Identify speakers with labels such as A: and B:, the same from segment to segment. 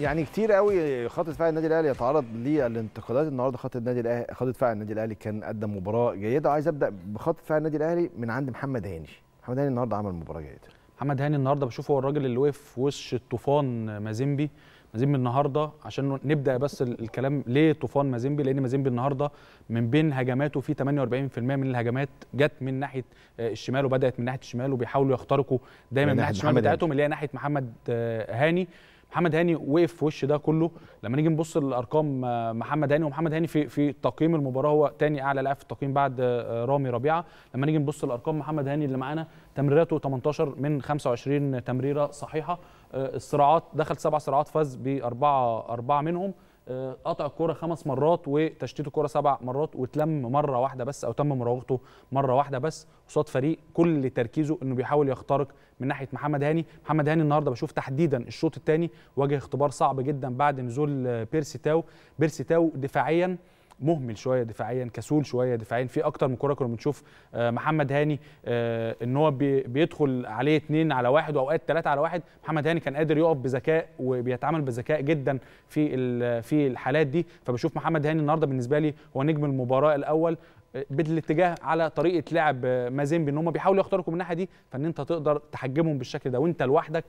A: يعني كتير قوي خط دفاع النادي الاهلي يتعرض للانتقادات النهارده خط النادي الاهلي خط دفاع النادي الاهلي كان قدم مباراه جيده عايز ابدا بخط دفاع النادي الاهلي من عند محمد هاني محمد هاني النهارده عمل مباراه جيده محمد هاني النهارده بشوفه هو الراجل اللي وقف في وش الطوفان مازيمبي مازيمبي النهارده عشان نبدا بس الكلام ليه طوفان مازيمبي لان مازيمبي النهارده من بين هجماته في 48% من الهجمات جت من ناحيه آه، الشمال وبدات من ناحيه الشمال وبيحاولوا يخترقوا دايما من ناحيه الشمال بتاعتهم اللي هي ناحيه محمد آه، هاني محمد هاني وقف في وش ده كله لما نيجي نبص للارقام آه، محمد هاني ومحمد هاني في في تقييم المباراه هو ثاني اعلى لاعب في التقييم بعد آه، رامي ربيعه لما نيجي نبص للارقام محمد هاني اللي معانا تمريراته 18 من 25 تمريره صحيحه آه، الصراعات دخل سبع صراعات فاز باربعه اربعه منهم آه، قطع الكوره خمس مرات وتشتيت الكوره سبع مرات وتلم مره واحده بس او تم مراوغته مره واحده بس قصاد فريق كل تركيزه انه بيحاول يخترق من ناحيه محمد هاني محمد هاني النهارده بشوف تحديدا الشوط الثاني واجه اختبار صعب جدا بعد نزول آه، بيرسي تاو بيرسي تاو دفاعيا مهمل شويه دفاعيا كسول شويه دفاعيا في اكتر من كوره كنا بنشوف آه، محمد هاني آه، ان هو بيدخل عليه اثنين على واحد واوقات ثلاثه على واحد محمد هاني كان قادر يقف بذكاء وبيتعامل بذكاء جدا في في الحالات دي فبشوف محمد هاني النهارده بالنسبه لي هو نجم المباراه الاول آه، بالاتجاه على طريقه لعب مازيمبي ان هم بيحاولوا يخترقوا من الناحيه دي فان انت تقدر تحجمهم بالشكل ده وانت لوحدك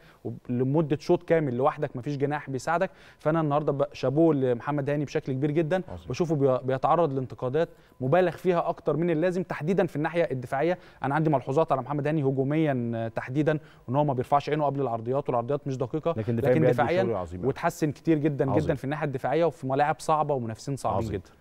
A: لمده شوط كامل لوحدك مفيش جناح بيساعدك فانا النهارده شابوه لمحمد هاني بشكل كبير جدا بشوفه بيتعرض لانتقادات مبالغ فيها اكتر من اللازم تحديدا في الناحيه الدفاعيه انا عندي ملحوظات على محمد هاني هجوميا آه، تحديدا ان هو ما بيرفعش عينه قبل العرضيات والعرضيات مش دقيقه لكن, لكن دفاعيا وتحسن كتير جدا عظيم. جدا في الناحيه الدفاعيه وفي ملاعب صعبه ومنافسين صعبين عظيم. جدا